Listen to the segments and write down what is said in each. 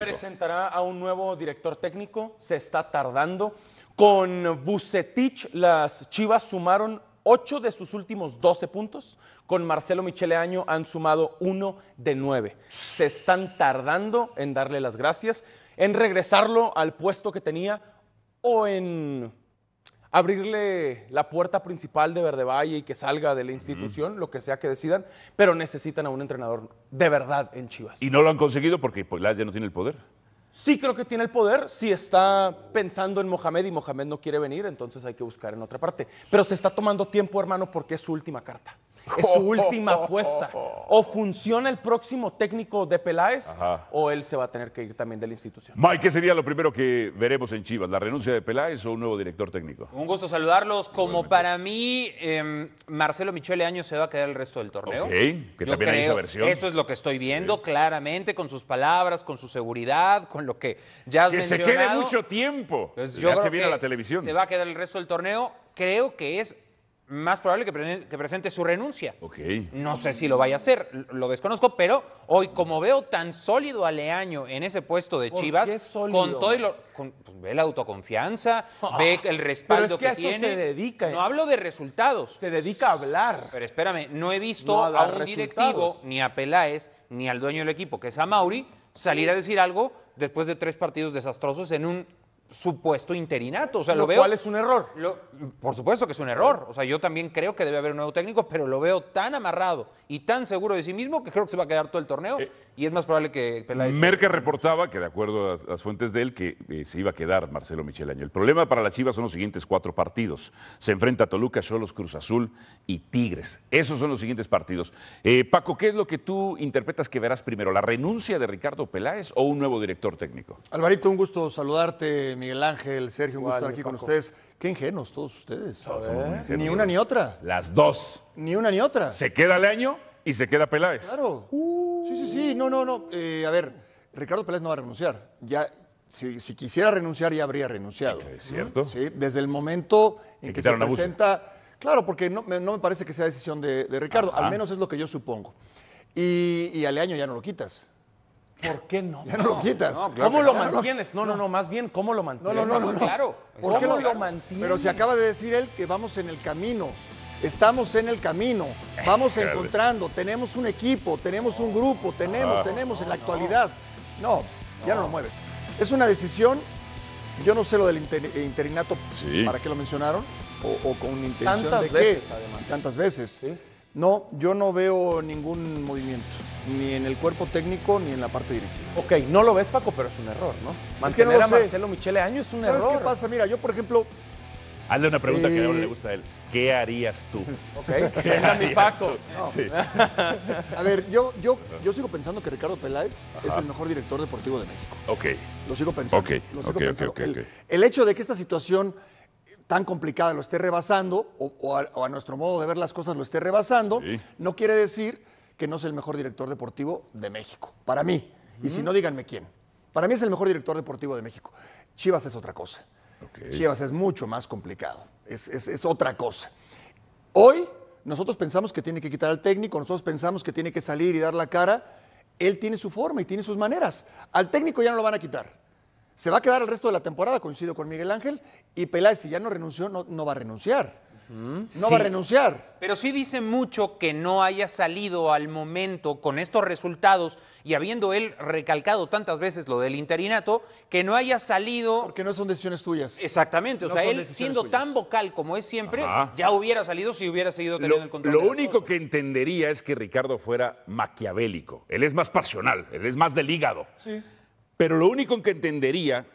Presentará a un nuevo director técnico, se está tardando. Con Bucetich, las Chivas sumaron 8 de sus últimos 12 puntos. Con Marcelo Michele Año han sumado 1 de 9. Se están tardando en darle las gracias, en regresarlo al puesto que tenía o en abrirle la puerta principal de Verde Valle y que salga de la institución, lo que sea que decidan, pero necesitan a un entrenador de verdad en Chivas. Y no lo han conseguido porque pues, la ya no tiene el poder. Sí creo que tiene el poder, si está pensando en Mohamed y Mohamed no quiere venir, entonces hay que buscar en otra parte. Pero se está tomando tiempo, hermano, porque es su última carta. Es su última apuesta. O funciona el próximo técnico de Peláez o él se va a tener que ir también de la institución. Mike, ¿qué sería lo primero que veremos en Chivas? ¿La renuncia de Peláez o un nuevo director técnico? Un gusto saludarlos. Como para mí, em, Marcelo Michele Año se va a quedar el resto del torneo. Ok, que también hay esa versión. Eso es lo que estoy viendo claramente con sus palabras, con su seguridad, con lo que ya has Que se quede mucho tiempo. Pues ya se viene a la televisión. Se va a quedar el resto del torneo. Creo que es más probable que, presente su renuncia. No sé si lo vaya a hacer, lo desconozco, pero hoy como veo tan sólido a Leaño en ese puesto de Chivas, con todo y pues, ve la autoconfianza, ah, ve el respaldo que, tiene. dedica, no eh. hablo de resultados. Se dedica a hablar. Pero espérame, no he visto a, un directivo, ni a Peláez, ni al dueño del equipo, que es a Mauri, salir a decir algo después de tres partidos desastrosos en un supuesto interinato. O sea, lo, veo, ¿Cuál es un error. por supuesto que es un error. O sea, yo también creo que debe haber un nuevo técnico, pero lo veo tan amarrado y tan seguro de sí mismo que creo que se va a quedar todo el torneo eh, y es más probable que Peláez. Merca reportaba que, de acuerdo a las, fuentes de él, que eh, se iba a quedar Marcelo Michelaño. El problema para la Chivas son los siguientes cuatro partidos. Se enfrenta a Toluca, Cholos, Cruz Azul y Tigres. Esos son los siguientes partidos. Eh, Paco, ¿qué es lo que tú interpretas que verás primero? ¿La renuncia de Ricardo Peláez o un nuevo director técnico? Alvarito, un gusto saludarte Miguel Ángel, Sergio, un gusto estar aquí con ustedes. Qué ingenuos todos ustedes. Ni una ni otra. Las dos. Ni una ni otra. Se queda Leaño y se queda Peláez. Claro. Uh. Sí, sí, sí. No, no, no. Eh, a ver, Ricardo Peláez no va a renunciar. Ya, si, quisiera renunciar, ya habría renunciado. Es cierto. desde el momento en que se presenta. Claro, porque no, me parece que sea decisión de, Ricardo. Al menos es lo que yo supongo. Y, y a Leaño ya no lo quitas. ¿Por qué no? Ya no lo quitas. ¿Cómo lo mantienes? No, no, no, más bien, ¿cómo lo mantienes? No, no, no, no. Claro. ¿Cómo lo, mantienes? Pero se acaba de decir él que vamos en el camino. Estamos en el camino, vamos encontrando, tenemos un equipo, tenemos un grupo, tenemos, ah. tenemos en la actualidad. No, ya no lo mueves. Es una decisión, yo no sé lo del eh, interinato, ¿para qué lo mencionaron? O, con intención de qué. Tantas veces. No, yo no veo ningún movimiento ni en el cuerpo técnico ni en la parte directiva. Ok, no lo ves, Paco, pero es un error, ¿no? Más que no a Marcelo Michele Año es un error. ¿Sabes qué pasa? Mira, yo, por ejemplo. Hazle una pregunta que ahora le eh, gusta a él. ¿Qué harías tú? Ok, ¿qué harías mi Paco? A ver, yo, yo, yo sigo pensando que Ricardo Peláez es el mejor director deportivo de México. Ok. Lo sigo pensando. Ok, el, hecho de que esta situación tan complicada lo esté rebasando, o, a, nuestro modo de ver las cosas lo esté rebasando, no quiere decir que no es el mejor director deportivo de México. Para mí. Y si no, díganme quién. Para mí es el mejor director deportivo de México. Chivas es otra cosa. Chivas es mucho más complicado. Es, otra cosa. Hoy nosotros pensamos que tiene que quitar al técnico, nosotros pensamos que tiene que salir y dar la cara. Él tiene su forma y tiene sus maneras. Al técnico ya no lo van a quitar. Se va a quedar el resto de la temporada, coincido con Miguel Ángel, y Peláez, si ya no renunció, no va a renunciar. Mm. no va a renunciar. Pero sí dice mucho que no haya salido al momento con estos resultados y habiendo él recalcado tantas veces lo del interinato, que no haya salido... Porque no son decisiones tuyas. Exactamente, o sea, él siendo tan vocal como es siempre, ya hubiera salido si hubiera seguido teniendo el control. Lo único que entendería es que Ricardo fuera maquiavélico, él es más pasional, él es más del hígado. Sí. Pero lo único que entendería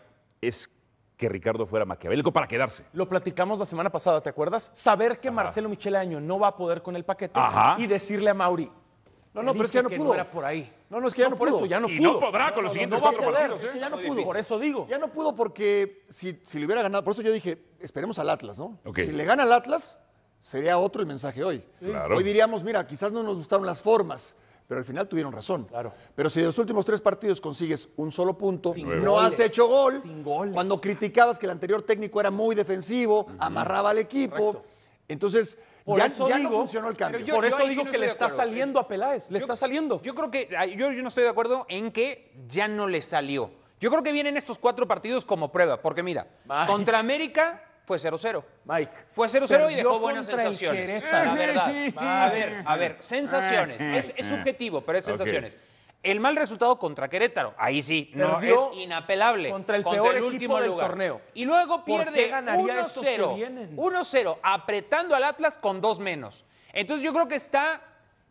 es que Ricardo fuera maquiavélico para quedarse. Lo platicamos la semana pasada, ¿te acuerdas? Saber que Marcelo Michele Año no va a poder con el paquete y decirle a Mauri. No, no, pero es que ya no pudo. por ahí. No, no, es que ya no, pudo. eso no Y no podrá con los siguientes cuatro partidos. Es que ya ¿eh? no pudo. Por eso digo. Ya no pudo porque si, si le hubiera ganado, por eso yo dije, esperemos al Atlas, ¿no? Si le gana al Atlas, sería otro el mensaje hoy. Hoy diríamos, mira, quizás no nos gustaron las formas, pero al final tuvieron razón. Claro. Pero si en los últimos tres partidos consigues un solo punto, no has hecho gol. Sin goles. Cuando criticabas que el anterior técnico era muy defensivo, amarraba al equipo. Entonces, ya, no funcionó el cambio. por eso digo que le está saliendo a Peláez, le está saliendo. Yo creo que yo, no estoy de acuerdo en que ya no le salió. Yo creo que vienen estos cuatro partidos como prueba, porque mira, contra América fue 0-0. Mike. Fue 0-0 y dejó buenas sensaciones. La verdad. A ver, a ver, sensaciones. Es, subjetivo, pero es sensaciones. El mal resultado contra Querétaro, ahí sí, no es inapelable. Contra el, peor el último del lugar. torneo. Y luego pierde 1-0. 1-0, apretando al Atlas con dos menos. Entonces yo creo que está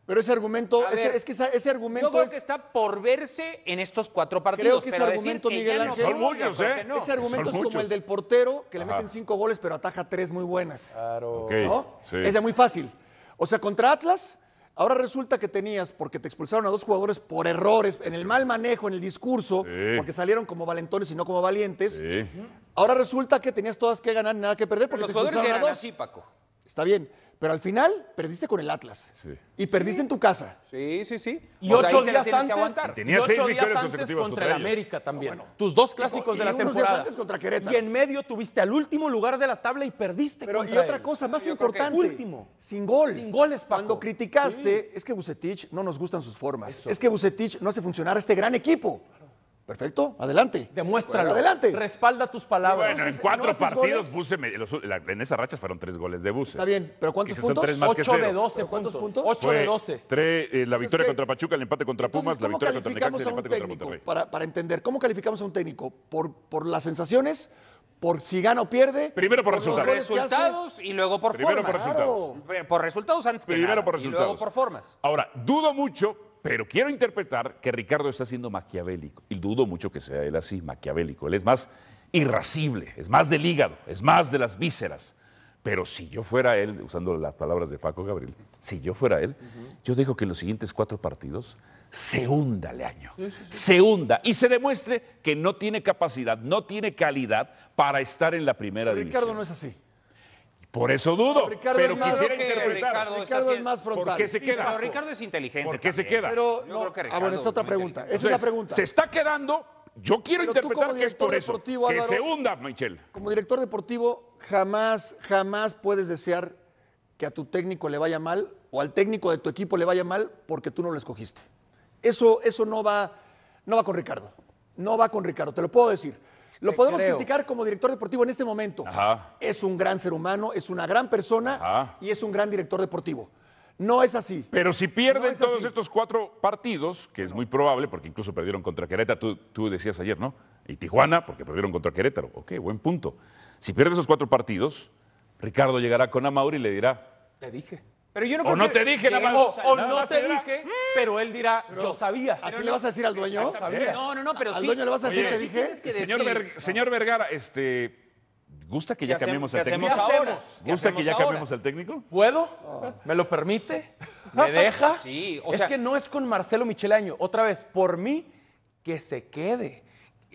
pero ese argumento, es que ese argumento. que está por verse en estos cuatro partidos. Creo que ese argumento, Miguel Ángel. son muchos, ¿eh? Ese argumento es como el del portero que le meten cinco goles, pero ataja tres muy buenas. Claro. ¿no? Es ya muy fácil. O sea, contra Atlas, ahora resulta que tenías, porque te expulsaron a dos jugadores por errores, en el mal manejo, en el discurso, porque salieron como valentones y no como valientes. Ahora resulta que tenías todas que ganar, nada que perder, porque los te expulsaron a dos. Paco. Está bien. Pero al final perdiste con el Atlas. Y perdiste en tu casa. Sí, sí, sí. Y ocho días antes. Tenías seis victorias consecutivas contra, el América también. Ah, Tus dos clásicos de la temporada. Y en medio tuviste al último lugar de la tabla y perdiste. Pero y otra cosa más importante. Sin gol. Sin goles, Cuando criticaste, es que Bucetich no nos gustan sus formas. Es que Bucetich no hace funcionar este gran equipo. Perfecto, adelante. Demuéstralo. adelante. Respalda tus palabras. Bueno, en cuatro partidos, Buse, en esa racha fueron tres goles de Buse. Está bien, pero ¿cuántos puntos? Son de doce ¿Cuántos puntos? Ocho de doce. Eh, la victoria contra Pachuca, el empate contra Pumas, la victoria contra Necaxa y el empate contra Monterrey. Para, entender, ¿cómo calificamos a un técnico? ¿Por, las sensaciones? ¿Por si gana o pierde? Primero por, resultados. Por resultados y luego por Primero formas. Primero por resultados. Eh, por resultados antes que Primero por resultados. Y luego por formas. Ahora, dudo mucho pero quiero interpretar que Ricardo está siendo maquiavélico. Y dudo mucho que sea él así, maquiavélico. Él es más irascible, es más del hígado, es más de las vísceras. Pero si yo fuera él, usando las palabras de Paco Gabriel, si yo fuera él, yo digo que en los siguientes cuatro partidos se hunda el año, se hunda y se demuestre que no tiene capacidad, no tiene calidad para estar en la primera división. Ricardo no es así. Por eso dudo. pero quisiera interpretar. Ricardo, es, más frontal. ¿Por se queda? Ricardo es inteligente. se queda? Pero, no, creo que ah, bueno, es otra pregunta. es la pregunta. Se está quedando. Yo quiero interpretar que es por eso. que se hunda, Michelle. Como director deportivo, jamás, jamás puedes desear que a tu técnico le vaya mal o al técnico de tu equipo le vaya mal porque tú no lo escogiste. Eso, eso no va con Ricardo. No va con Ricardo, te lo puedo decir. Lo podemos criticar como director deportivo en este momento. Es un gran ser humano, es una gran persona y es un gran director deportivo. No es así. Pero si pierden todos estos cuatro partidos, que es muy probable, porque incluso perdieron contra Querétaro, tú, tú, decías ayer, ¿no? Y Tijuana, porque perdieron contra Querétaro. Ok, buen punto. Si pierde esos cuatro partidos, Ricardo llegará con Amauri y le dirá... Te dije. Pero yo no o no te dije nada más. O, no te, dije, mm". pero él dirá, yo sabía. ¿Así le vas a decir al dueño? No, no, no, pero ¿Al sí. ¿Al dueño le vas a decir, te dije? señor, Vergara, este, ¿Gusta que ya cambiemos al técnico? ¿Gusta que ya cambiemos al técnico? ¿Puedo? Ah. ¿Me lo permite? ¿Me deja? Sí. es que no es con Marcelo Michelaño. Otra vez, por mí, que se quede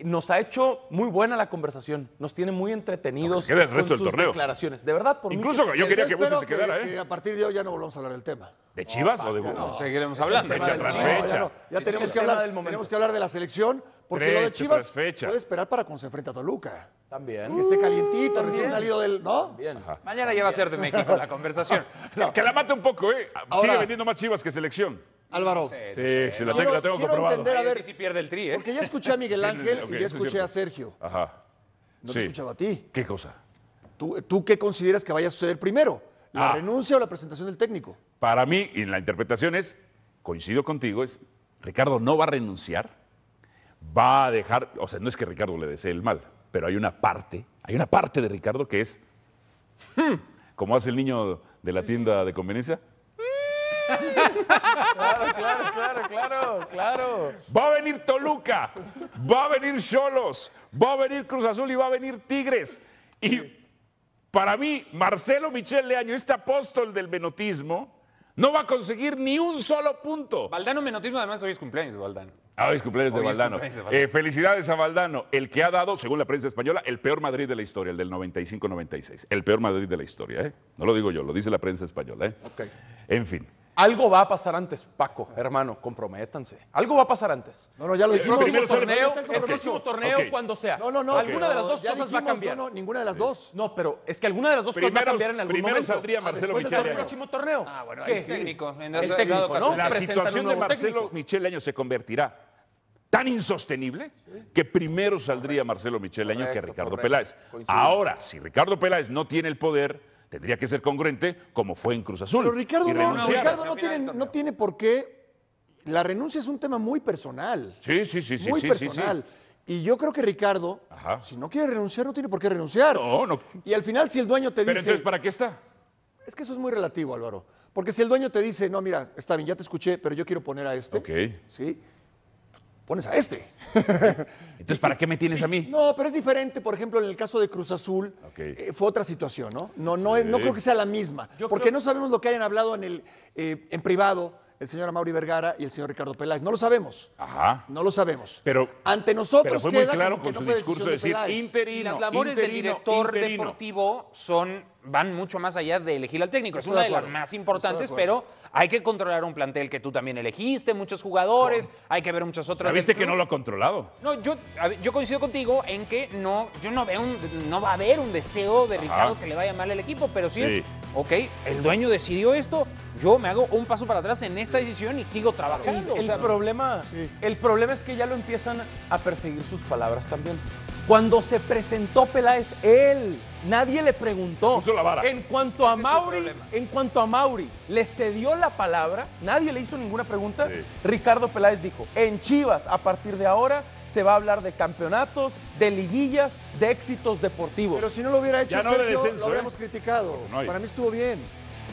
nos ha hecho muy buena la conversación, nos tiene muy entretenidos el resto con del sus torneo. declaraciones. De verdad, por Incluso yo quería que vos se quedara, ¿eh? a partir de hoy ya no volvamos a hablar del tema. ¿De Chivas o de Bolivia? No, seguiremos hablando. Fecha tras fecha. ya, tenemos, que hablar, tenemos que hablar de la selección, porque lo de Chivas puede esperar para cuando se enfrente a Toluca. También. Que esté calientito, recién salido del. ¿No? Bien. Mañana ya va a ser de México la conversación. Que la mate un poco, ¿eh? Sigue vendiendo más Chivas que selección. Álvaro. Sí, la tengo, quiero entender, a ver, si pierde el tri, ¿eh? porque ya escuché a Miguel Ángel y ya escuché a Sergio. Ajá. No te escuchaba a ti. ¿Qué cosa? ¿Tú, qué consideras que vaya a suceder primero? ¿La ah. renuncia o la presentación del técnico? Para mí, y en la interpretación es, coincido contigo, es Ricardo no va a renunciar, va a dejar, o sea, no es que Ricardo le desee el mal, pero hay una parte, hay una parte de Ricardo que es, hmm. como hace el niño de la tienda de conveniencia, claro, claro, claro, claro, Va a venir Toluca, va a venir Cholos, va a venir Cruz Azul y va a venir Tigres. Y para mí, Marcelo Michel Leaño, este apóstol del menotismo, no va a conseguir ni un solo punto. Valdano Menotismo, además, hoy es cumpleaños, Valdano. Ah, hoy es cumpleaños de eh, felicidades a Valdano, el que ha dado, según la prensa española, el peor Madrid de la historia, el del 95-96. El peor Madrid de la historia, ¿eh? No lo digo yo, lo dice la prensa española, ¿eh? En fin algo va a pasar antes, Paco, hermano, comprométanse. Algo va a pasar antes. No, no, ya lo el dijimos. Próximo torneo, el próximo torneo, cuando sea. No, no, no. Alguna de las dos cosas va a cambiar. No, no, ninguna de las dos. No, pero es que alguna de las dos cosas va a cambiar en algún momento. Primero saldría ah, Marcelo ah, el próximo torneo. Ah, bueno, ahí el técnico. técnico, La situación de Marcelo Michele se convertirá tan insostenible que primero saldría Marcelo Michele que Ricardo Peláez. Ahora, si Ricardo Peláez no tiene el poder Tendría que ser congruente como fue en Cruz Azul. Pero Ricardo, no, tiene, por qué. La renuncia es un tema muy personal. Sí, sí, sí, sí. Muy personal. Y yo creo que Ricardo, si no quiere renunciar, no tiene por qué renunciar. no. Y al final, si el dueño te dice. Pero entonces, ¿para qué está? Es que eso es muy relativo, Álvaro. Porque si el dueño te dice, no, mira, está bien, ya te escuché, pero yo quiero poner a este. Ok. Sí pones a este. Entonces, ¿para qué me tienes a mí? No, pero es diferente. Por ejemplo, en el caso de Cruz Azul, eh, fue otra situación, ¿no? No, no, no creo que sea la misma. porque no sabemos lo que hayan hablado en, el, eh, en privado el señor Amaury Vergara y el señor Ricardo Peláez. No lo sabemos. Ajá. No lo sabemos. Pero ante nosotros fue muy claro con su discurso de decir interino. Las labores interino, del director deportivo son van mucho más allá de elegir al técnico. Es una de, las más importantes, pero hay que controlar un plantel que tú también elegiste, muchos jugadores, hay que ver muchas otras. ¿Viste que no lo ha controlado? No, yo, yo coincido contigo en que no, yo no veo no va a haber un deseo de Ricardo que le vaya mal al equipo, pero sí, es, ok, el dueño decidió esto, yo me hago un paso para atrás en esta decisión y sigo trabajando. El, problema, el problema es que ya lo empiezan a perseguir sus palabras también. Cuando se presentó Peláez, él Nadie le preguntó. En cuanto a Mauri, en cuanto a Mauri, le cedió la palabra, nadie le hizo ninguna pregunta. Ricardo Peláez dijo, en Chivas, a partir de ahora, se va a hablar de campeonatos, de liguillas, de éxitos deportivos. Pero si no lo hubiera hecho, lo ¿eh? habríamos criticado. Para mí estuvo bien.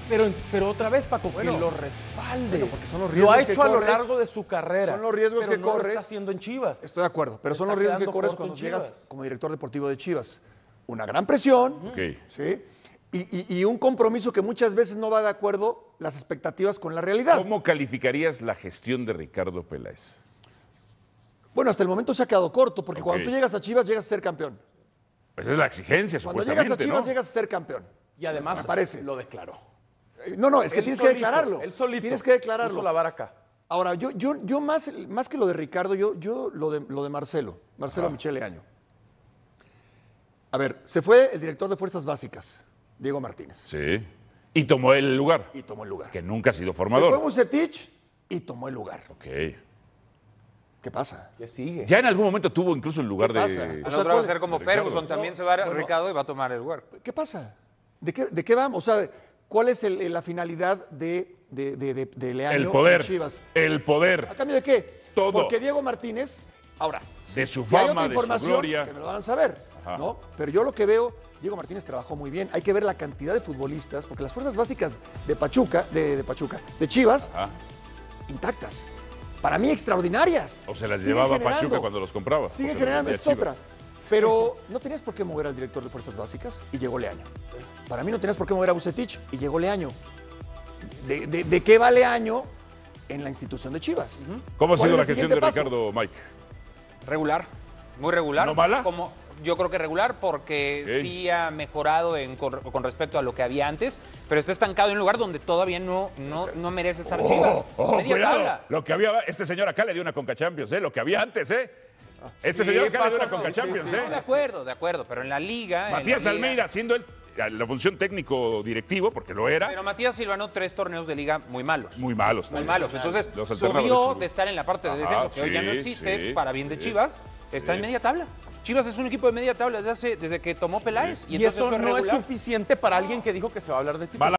Pero, pero otra vez, Paco, que lo respalde. lo ha hecho a lo largo de su carrera. Son los riesgos que corres. Lo está haciendo en Chivas. Estoy de acuerdo, pero son los riesgos que corres cuando llegas como director deportivo de Chivas una gran presión, ¿sí? Y, un compromiso que muchas veces no va de acuerdo las expectativas con la realidad. ¿Cómo calificarías la gestión de Ricardo Peláez? Bueno, hasta el momento se ha quedado corto, porque cuando tú llegas a Chivas llegas a ser campeón. Esa pues es la exigencia, supuestamente. Cuando llegas a Chivas llegas a ser campeón. Y además lo declaró. Eh, no, no, es que tienes que declararlo. Él solito. Tienes que declararlo. la baraca Ahora, yo, yo, más, más que lo de Ricardo, yo, yo lo, de, lo de Marcelo, Marcelo Michele Año. A ver, se fue el director de Fuerzas Básicas, Diego Martínez. Sí. Y tomó el lugar. Y tomó el lugar. Que nunca ha sido formador. Se fue Musetich y tomó el lugar. Ok. ¿Qué pasa? ¿Qué sigue? Ya en algún momento tuvo incluso el lugar de. Ah, o va a ser como Ferguson, también se va a Ricardo y va a tomar el lugar. ¿Qué pasa? ¿De qué, de qué vamos? O sea, ¿cuál es la finalidad de, de, de, el poder, Chivas? El poder. ¿A cambio de qué? Todo. Porque Diego Martínez, ahora. De su forma fama, información, Que me lo van a saber. Pero yo lo que veo, Diego Martínez trabajó muy bien. Hay que ver la cantidad de futbolistas, porque las fuerzas básicas de Pachuca, de, Pachuca, de Chivas, intactas. Para mí, extraordinarias. O se las llevaba Pachuca cuando los compraba. Sigue generando, es otra. Pero no tenías por qué mover al director de fuerzas básicas y llegó Leaño. Para mí no tenías por qué mover a Bucetich y llegó Leaño. ¿De, qué vale año en la institución de Chivas? ¿Cómo ha sido la gestión de Ricardo Mike? Regular, muy regular. ¿No mala? Como, yo creo que regular porque sí ha mejorado con, respecto a lo que había antes, pero está estancado en un lugar donde todavía no, no, no merece estar oh, oh, oh, Media Lo que había, este señor acá le dio una Conca Champions, ¿eh? lo que había antes, ¿eh? Este señor acá le dio una Conca Champions, ¿eh? De acuerdo, de acuerdo, pero en la liga. Matías Almeida siendo la función técnico directivo, porque lo era. Pero Matías Silvano, tres torneos de liga muy malos. Muy malos. Muy malos. Entonces, subió de, estar en la parte de descenso, que hoy ya no existe, para bien de Chivas, está en media tabla. Chivas es un equipo de media tabla desde, hace, desde que tomó Peláez. Y, eso, no es suficiente para alguien que dijo que se va a hablar de ti.